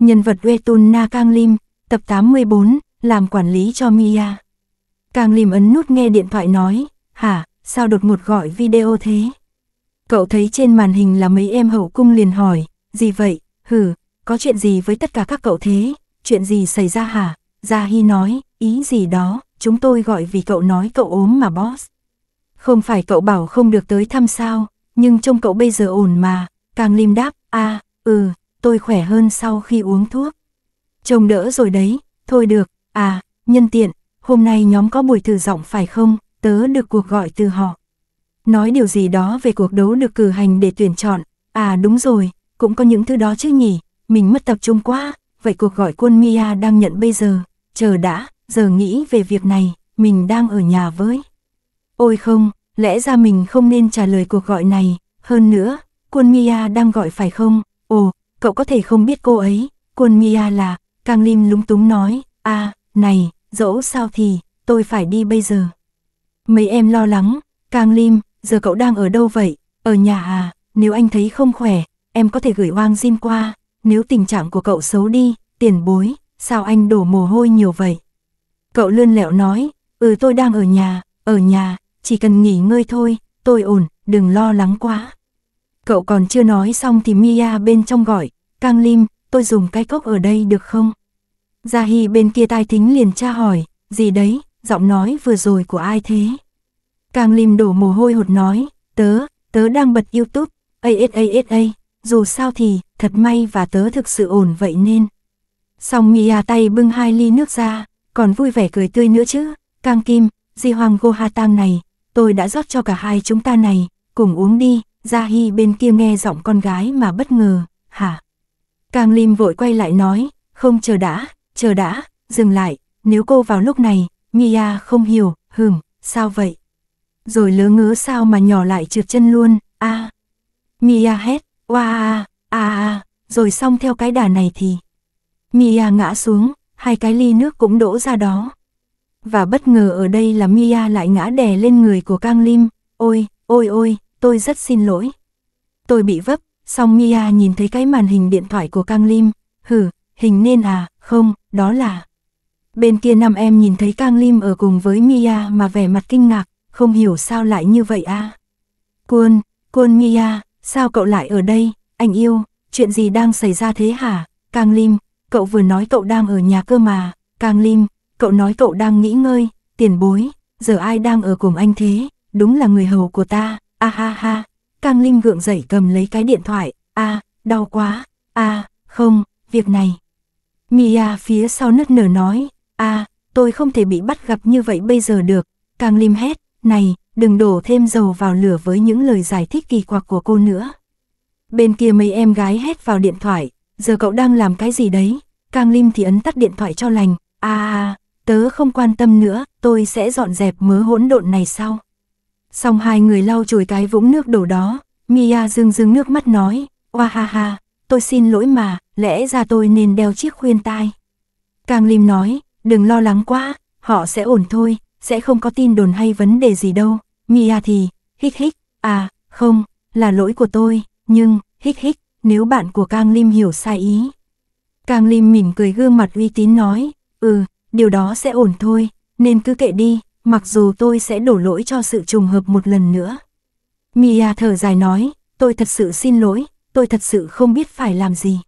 Nhân vật Wetun Na Kang Lim, tập 84, làm quản lý cho Mia. Kang Lim ấn nút nghe điện thoại nói, hả, sao đột ngột gọi video thế? Cậu thấy trên màn hình là mấy em hậu cung liền hỏi, gì vậy, hử, có chuyện gì với tất cả các cậu thế, chuyện gì xảy ra hả? Gia Hi nói, ý gì đó, chúng tôi gọi vì cậu nói cậu ốm mà boss. Không phải cậu bảo không được tới thăm sao, nhưng trông cậu bây giờ ổn mà, Càng Lim đáp, a, à, ừ, tôi khỏe hơn sau khi uống thuốc. Chồng đỡ rồi đấy, thôi được, à, nhân tiện, hôm nay nhóm có buổi thử giọng phải không, tớ được cuộc gọi từ họ. Nói điều gì đó về cuộc đấu được cử hành để tuyển chọn, à đúng rồi, cũng có những thứ đó chứ nhỉ, mình mất tập trung quá, vậy cuộc gọi quân Mia đang nhận bây giờ, chờ đã, giờ nghĩ về việc này, mình đang ở nhà với. Ôi không, lẽ ra mình không nên trả lời cuộc gọi này, hơn nữa, quân Mia đang gọi phải không, ồ, cậu có thể không biết cô ấy, Quân Mia là, Cang Lim lúng túng nói, a à, này, dẫu sao thì, tôi phải đi bây giờ. Mấy em lo lắng, Cang Lim, giờ cậu đang ở đâu vậy, ở nhà à, nếu anh thấy không khỏe, em có thể gửi Wang Jin qua, nếu tình trạng của cậu xấu đi, tiền bối, sao anh đổ mồ hôi nhiều vậy? Cậu lươn lẹo nói, ừ tôi đang ở nhà, ở nhà, chỉ cần nghỉ ngơi thôi, tôi ổn, đừng lo lắng quá. Cậu còn chưa nói xong thì Mia bên trong gọi, kang Lim, tôi dùng cái cốc ở đây được không? Gia Hi bên kia tai thính liền tra hỏi, gì đấy, giọng nói vừa rồi của ai thế? kang Lim đổ mồ hôi hột nói, tớ, tớ đang bật YouTube, ASASA, dù sao thì, thật may và tớ thực sự ổn vậy nên. Xong Mia tay bưng hai ly nước ra, còn vui vẻ cười tươi nữa chứ, kang Kim, Di Hoàng Go Ha Tam này, tôi đã rót cho cả hai chúng ta này, cùng uống đi, Gia Hy bên kia nghe giọng con gái mà bất ngờ, hả? Cam Lim vội quay lại nói, không chờ đã, chờ đã, dừng lại, nếu cô vào lúc này, Mia không hiểu, hừm, sao vậy? Rồi lứa ngứa sao mà nhỏ lại trượt chân luôn, a à. Mia hét, oa a a a, rồi xong theo cái đà này thì. Mia ngã xuống, hai cái ly nước cũng đổ ra đó. Và bất ngờ ở đây là Mia lại ngã đè lên người của Cang Lim, ôi, ôi ôi, tôi rất xin lỗi. Tôi bị vấp, song Mia nhìn thấy cái màn hình điện thoại của Kang Lim, hử, hình nên à, không, đó là... Bên kia năm em nhìn thấy Kang Lim ở cùng với Mia mà vẻ mặt kinh ngạc, không hiểu sao lại như vậy à. Quân, quân Mia, sao cậu lại ở đây, anh yêu, chuyện gì đang xảy ra thế hả, Kang Lim, cậu vừa nói cậu đang ở nhà cơ mà, Kang Lim, cậu nói cậu đang nghỉ ngơi, tiền bối, giờ ai đang ở cùng anh thế, đúng là người hầu của ta, a ha ha, Cang Linh gượng dậy cầm lấy cái điện thoại, a, đau quá, a, không, việc này. Mia phía sau nức nở nói, a, tôi không thể bị bắt gặp như vậy bây giờ được, Cang Lim hét, này, đừng đổ thêm dầu vào lửa với những lời giải thích kỳ quặc của cô nữa. Bên kia mấy em gái hét vào điện thoại, giờ cậu đang làm cái gì đấy, Cang Lim thì ấn tắt điện thoại cho lành, a a, tớ không quan tâm nữa, tôi sẽ dọn dẹp mớ hỗn độn này sau. Xong hai người lau chùi cái vũng nước đổ đó, Mia dương dương nước mắt nói, oa ha ha, tôi xin lỗi mà, lẽ ra tôi nên đeo chiếc khuyên tai. Càng Lim nói, đừng lo lắng quá, họ sẽ ổn thôi, sẽ không có tin đồn hay vấn đề gì đâu. Mia thì, hít hít, à, không, là lỗi của tôi, nhưng, hít hít, nếu bạn của Càng Lim hiểu sai ý. Càng Lim mỉm cười gương mặt uy tín nói, ừ, điều đó sẽ ổn thôi, nên cứ kệ đi, mặc dù tôi sẽ đổ lỗi cho sự trùng hợp một lần nữa. Mia thở dài nói, tôi thật sự xin lỗi, tôi thật sự không biết phải làm gì.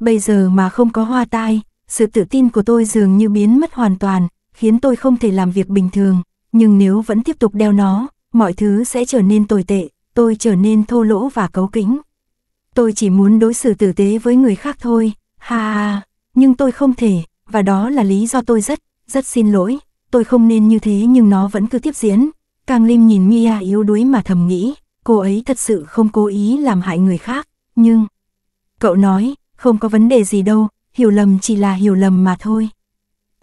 Bây giờ mà không có hoa tai, sự tự tin của tôi dường như biến mất hoàn toàn, khiến tôi không thể làm việc bình thường, nhưng nếu vẫn tiếp tục đeo nó, mọi thứ sẽ trở nên tồi tệ, tôi trở nên thô lỗ và cấu kỉnh. Tôi chỉ muốn đối xử tử tế với người khác thôi, ha ha, nhưng tôi không thể, và đó là lý do tôi rất, rất xin lỗi, tôi không nên như thế nhưng nó vẫn cứ tiếp diễn. Càng Lim nhìn Mia yếu đuối mà thầm nghĩ, cô ấy thật sự không cố ý làm hại người khác, nhưng... Cậu nói, không có vấn đề gì đâu, hiểu lầm chỉ là hiểu lầm mà thôi.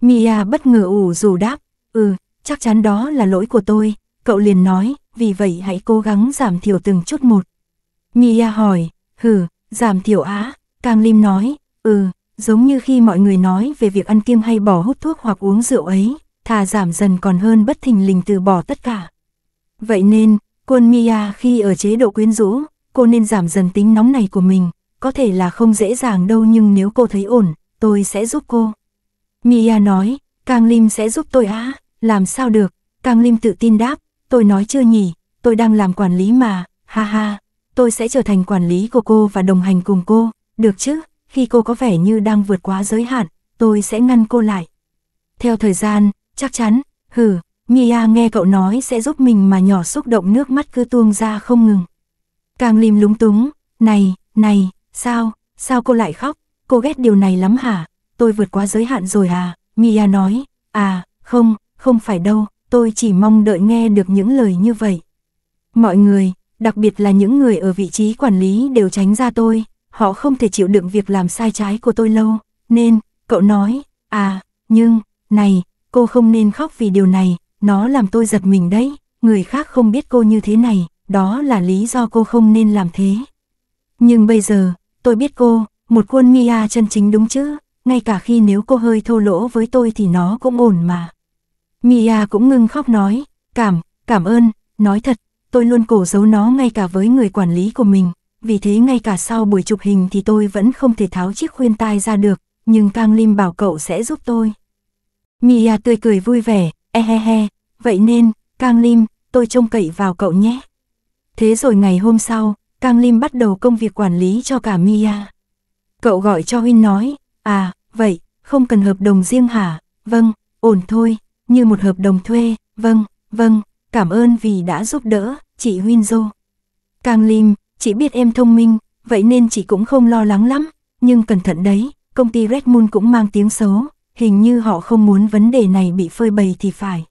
Mia bất ngờ ủ dù đáp, ừ, chắc chắn đó là lỗi của tôi, cậu liền nói, vì vậy hãy cố gắng giảm thiểu từng chút một. Mia hỏi, hừ, giảm thiểu á, Càng Lim nói, ừ, giống như khi mọi người nói về việc ăn kiêng hay bỏ hút thuốc hoặc uống rượu ấy thà giảm dần còn hơn bất thình lình từ bỏ tất cả. Vậy nên, quân Mia khi ở chế độ quyến rũ, cô nên giảm dần tính nóng này của mình, có thể là không dễ dàng đâu nhưng nếu cô thấy ổn, tôi sẽ giúp cô. Mia nói, Càng Lim sẽ giúp tôi á, làm sao được, Càng Lim tự tin đáp, tôi nói chưa nhỉ, tôi đang làm quản lý mà, ha ha, tôi sẽ trở thành quản lý của cô và đồng hành cùng cô, được chứ, khi cô có vẻ như đang vượt quá giới hạn, tôi sẽ ngăn cô lại. Theo thời gian, chắc chắn, hừ Mia nghe cậu nói sẽ giúp mình mà nhỏ xúc động nước mắt cứ tuông ra không ngừng. Càng lim lúng túng, này, này, sao, sao cô lại khóc, cô ghét điều này lắm hả, tôi vượt quá giới hạn rồi à, Mia nói, à, không, không phải đâu, tôi chỉ mong đợi nghe được những lời như vậy. Mọi người, đặc biệt là những người ở vị trí quản lý đều tránh ra tôi, họ không thể chịu đựng việc làm sai trái của tôi lâu, nên, cậu nói, à, nhưng, này, cô không nên khóc vì điều này, nó làm tôi giật mình đấy, người khác không biết cô như thế này, đó là lý do cô không nên làm thế. Nhưng bây giờ, tôi biết cô, một quân Mia chân chính đúng chứ, ngay cả khi nếu cô hơi thô lỗ với tôi thì nó cũng ổn mà. Mia cũng ngưng khóc nói, cảm, cảm ơn, nói thật, tôi luôn cổ giấu nó ngay cả với người quản lý của mình, vì thế ngay cả sau buổi chụp hình thì tôi vẫn không thể tháo chiếc khuyên tai ra được, nhưng Kang Lim bảo cậu sẽ giúp tôi. Mia tươi cười vui vẻ, e he he. vậy nên, Kang Lim, tôi trông cậy vào cậu nhé. Thế rồi ngày hôm sau, Kang Lim bắt đầu công việc quản lý cho cả Mia. Cậu gọi cho Huynh nói, à, vậy, không cần hợp đồng riêng hả, vâng, ổn thôi, như một hợp đồng thuê, vâng, vâng, cảm ơn vì đã giúp đỡ, chị Huynh Dô. Kang Lim, chị biết em thông minh, vậy nên chị cũng không lo lắng lắm, nhưng cẩn thận đấy, công ty Red Moon cũng mang tiếng xấu, hình như họ không muốn vấn đề này bị phơi bày thì phải.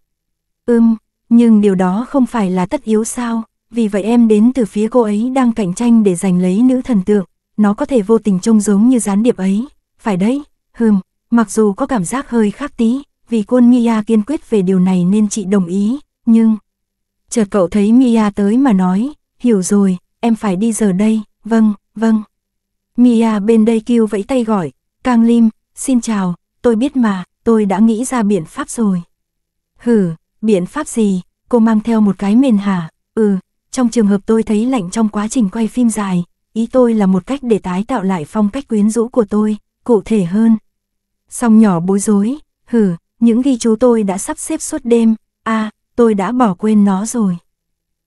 ừm, nhưng điều đó không phải là tất yếu sao, vì vậy em đến từ phía cô ấy đang cạnh tranh để giành lấy nữ thần tượng, nó có thể vô tình trông giống như gián điệp ấy, phải đấy, hừm, mặc dù có cảm giác hơi khác tí, vì quân Mia kiên quyết về điều này nên chị đồng ý, nhưng... Chợt cậu thấy Mia tới mà nói, hiểu rồi, em phải đi giờ đây, vâng, vâng. Mia bên đây kêu vẫy tay gọi, Kang Lim, xin chào, tôi biết mà, tôi đã nghĩ ra biện pháp rồi. hừ biện pháp gì, cô mang theo một cái mền hả? Ừ, trong trường hợp tôi thấy lạnh trong quá trình quay phim dài, ý tôi là một cách để tái tạo lại phong cách quyến rũ của tôi, cụ thể hơn. Song nhỏ bối rối, hừ những ghi chú tôi đã sắp xếp suốt đêm, à, tôi đã bỏ quên nó rồi.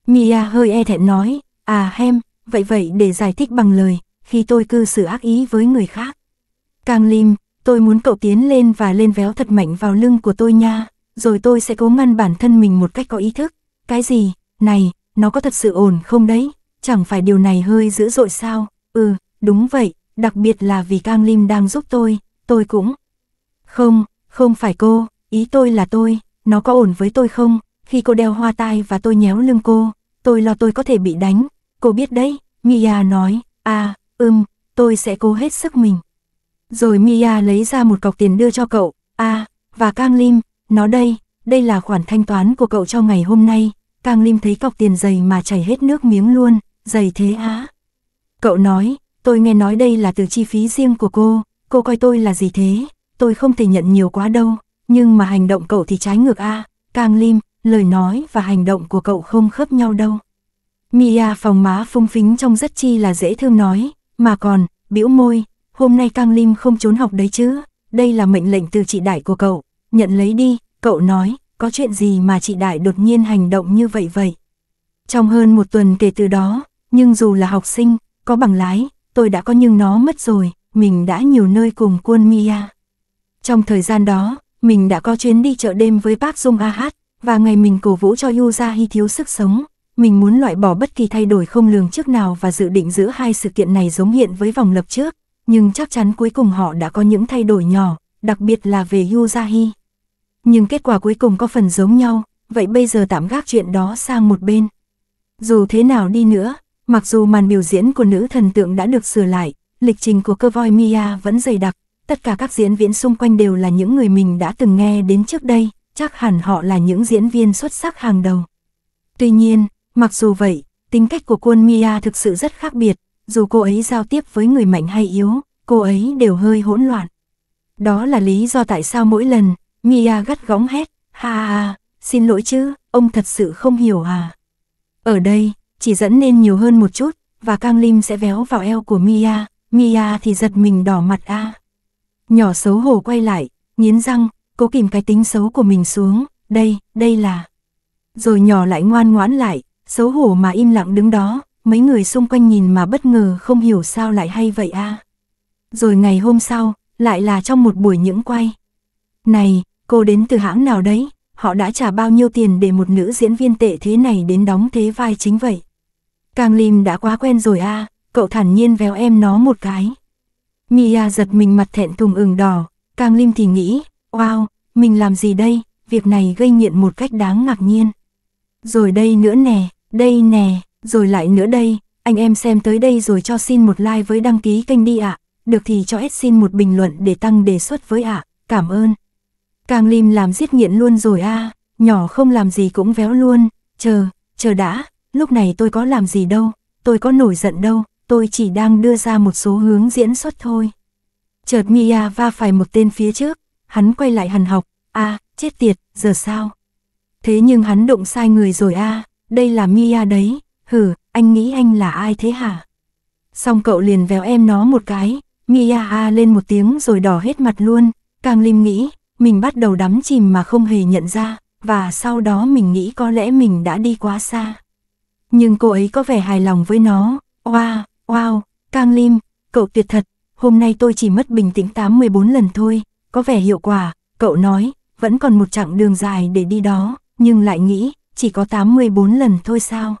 Mia hơi e thẹn nói, à hem, vậy vậy để giải thích bằng lời, khi tôi cư xử ác ý với người khác. Càng lim, tôi muốn cậu tiến lên và lên véo thật mạnh vào lưng của tôi nha, rồi tôi sẽ cố ngăn bản thân mình một cách có ý thức. Cái gì, này, nó có thật sự ổn không đấy? Chẳng phải điều này hơi dữ dội sao? Ừ, đúng vậy, đặc biệt là vì Cang Lim đang giúp tôi, tôi cũng. Không, không phải cô, ý tôi là tôi, nó có ổn với tôi không? Khi cô đeo hoa tai và tôi nhéo lưng cô, tôi lo tôi có thể bị đánh. Cô biết đấy, Mia nói, à, ừm, tôi sẽ cố hết sức mình. Rồi Mia lấy ra một cọc tiền đưa cho cậu, a à, và Kang Lim, nó đây, đây là khoản thanh toán của cậu cho ngày hôm nay. Kang Lim thấy cọc tiền dày mà chảy hết nước miếng luôn, dày thế á. Cậu nói, tôi nghe nói đây là từ chi phí riêng của cô, cô coi tôi là gì thế, tôi không thể nhận nhiều quá đâu, nhưng mà hành động cậu thì trái ngược a à. Kang Lim, lời nói và hành động của cậu không khớp nhau đâu. Mia phòng má phung phính trong rất chi là dễ thương nói, mà còn, biểu môi, hôm nay Cang Lim không trốn học đấy chứ, đây là mệnh lệnh từ chị Đại của cậu, nhận lấy đi, cậu nói, có chuyện gì mà chị Đại đột nhiên hành động như vậy vậy. Trong hơn một tuần kể từ đó, nhưng dù là học sinh, có bằng lái, tôi đã có nhưng nó mất rồi, mình đã nhiều nơi cùng quân Mia. Trong thời gian đó, mình đã có chuyến đi chợ đêm với bác Dung AH, và ngày mình cổ vũ cho Yuza Hi thiếu sức sống. Mình muốn loại bỏ bất kỳ thay đổi không lường trước nào và dự định giữ hai sự kiện này giống hiện với vòng lập trước, nhưng chắc chắn cuối cùng họ đã có những thay đổi nhỏ, đặc biệt là về Yuzahi. Nhưng kết quả cuối cùng có phần giống nhau, vậy bây giờ tạm gác chuyện đó sang một bên. Dù thế nào đi nữa, mặc dù màn biểu diễn của nữ thần tượng đã được sửa lại, lịch trình của cơ voi Mia vẫn dày đặc, tất cả các diễn viên xung quanh đều là những người mình đã từng nghe đến trước đây, chắc hẳn họ là những diễn viên xuất sắc hàng đầu. Tuy nhiên, mặc dù vậy, tính cách của quân Mia thực sự rất khác biệt, dù cô ấy giao tiếp với người mạnh hay yếu, cô ấy đều hơi hỗn loạn. Đó là lý do tại sao mỗi lần, Mia gắt góng hét, ha ha, xin lỗi chứ, ông thật sự không hiểu à. Ở đây, chỉ dẫn nên nhiều hơn một chút, và Cang Lim sẽ véo vào eo của Mia, Mia thì giật mình đỏ mặt a. À. Nhỏ xấu hổ quay lại, nghiến răng, cố kìm cái tính xấu của mình xuống, đây, đây là. Rồi nhỏ lại ngoan ngoãn lại, xấu hổ mà im lặng đứng đó, mấy người xung quanh nhìn mà bất ngờ không hiểu sao lại hay vậy a. À. Rồi ngày hôm sau, lại là trong một buổi những quay. Này, cô đến từ hãng nào đấy, họ đã trả bao nhiêu tiền để một nữ diễn viên tệ thế này đến đóng thế vai chính vậy. Càng Lim đã quá quen rồi a, à, cậu thản nhiên véo em nó một cái. Mia giật mình mặt thẹn thùng ửng đỏ, Càng Lim thì nghĩ, wow, mình làm gì đây, việc này gây nghiện một cách đáng ngạc nhiên. Rồi đây nữa nè, đây nè, rồi lại nữa đây, anh em xem tới đây rồi cho xin một like với đăng ký kênh đi ạ, à. được thì cho S xin một bình luận để tăng đề xuất với ạ, à. cảm ơn. Càng lim làm giết nghiện luôn rồi a à. nhỏ không làm gì cũng véo luôn, chờ, chờ đã, lúc này tôi có làm gì đâu, tôi có nổi giận đâu, tôi chỉ đang đưa ra một số hướng diễn xuất thôi. Chợt Mia va phải một tên phía trước, hắn quay lại hằn học, a chết tiệt, giờ sao? Thế nhưng hắn đụng sai người rồi a à, đây là Mia đấy, hử, anh nghĩ anh là ai thế hả? Xong cậu liền véo em nó một cái, Mia a lên một tiếng rồi đỏ hết mặt luôn, Càng Lim nghĩ, mình bắt đầu đắm chìm mà không hề nhận ra, và sau đó mình nghĩ có lẽ mình đã đi quá xa. Nhưng cô ấy có vẻ hài lòng với nó, wow, wow, Càng Lim, cậu tuyệt thật, hôm nay tôi chỉ mất bình tĩnh 8-14 lần thôi, có vẻ hiệu quả, cậu nói, vẫn còn một chặng đường dài để đi đó, nhưng lại nghĩ, chỉ có 84 lần thôi sao?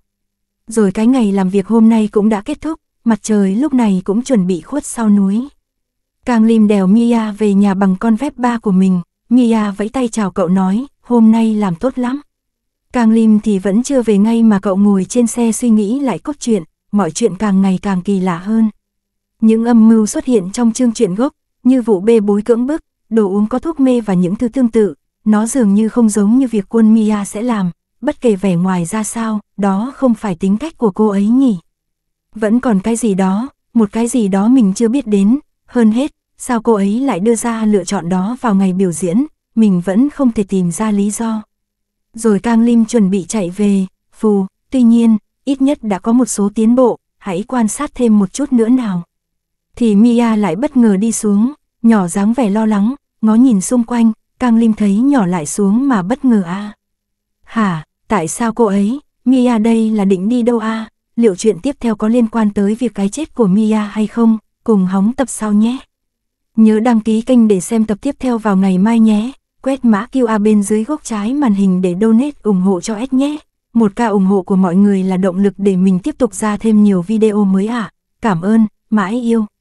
rồi cái ngày làm việc hôm nay cũng đã kết thúc, mặt trời lúc này cũng chuẩn bị khuất sau núi. Càng lim đèo Mia về nhà bằng con vép ba của mình, Mia vẫy tay chào cậu nói, hôm nay làm tốt lắm. Càng lim thì vẫn chưa về ngay mà cậu ngồi trên xe suy nghĩ lại cốt truyện, mọi chuyện càng ngày càng kỳ lạ hơn. Những âm mưu xuất hiện trong chương truyện gốc, như vụ bê bối cưỡng bức, đồ uống có thuốc mê và những thứ tương tự, nó dường như không giống như việc quân Mia sẽ làm, bất kể vẻ ngoài ra sao, đó không phải tính cách của cô ấy nhỉ. Vẫn còn cái gì đó, một cái gì đó mình chưa biết đến, hơn hết, sao cô ấy lại đưa ra lựa chọn đó vào ngày biểu diễn, mình vẫn không thể tìm ra lý do. Rồi Kang Lim chuẩn bị chạy về, phù, tuy nhiên, ít nhất đã có một số tiến bộ, hãy quan sát thêm một chút nữa nào. Thì Mia lại bất ngờ đi xuống, nhỏ dáng vẻ lo lắng, ngó nhìn xung quanh, Kang Lim thấy nhỏ lại xuống mà bất ngờ a. À. Tại sao cô ấy, Mia đây là định đi đâu a? À? Liệu chuyện tiếp theo có liên quan tới việc cái chết của Mia hay không? Cùng hóng tập sau nhé. Nhớ đăng ký kênh để xem tập tiếp theo vào ngày mai nhé. Quét mã QR bên dưới góc trái màn hình để donate ủng hộ cho S nhé. Một ca ủng hộ của mọi người là động lực để mình tiếp tục ra thêm nhiều video mới ạ. À. Cảm ơn, mãi yêu.